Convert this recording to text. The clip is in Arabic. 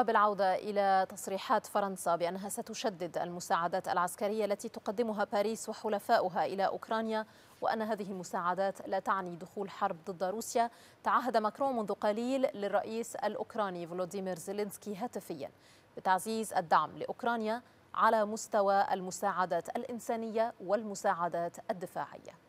وبالعودة إلى تصريحات فرنسا بأنها ستشدد المساعدات العسكرية التي تقدمها باريس وحلفاؤها إلى أوكرانيا وأن هذه المساعدات لا تعني دخول حرب ضد روسيا تعهد ماكرون منذ قليل للرئيس الأوكراني فلوديمير زيلينسكي هاتفيا بتعزيز الدعم لأوكرانيا على مستوى المساعدات الإنسانية والمساعدات الدفاعية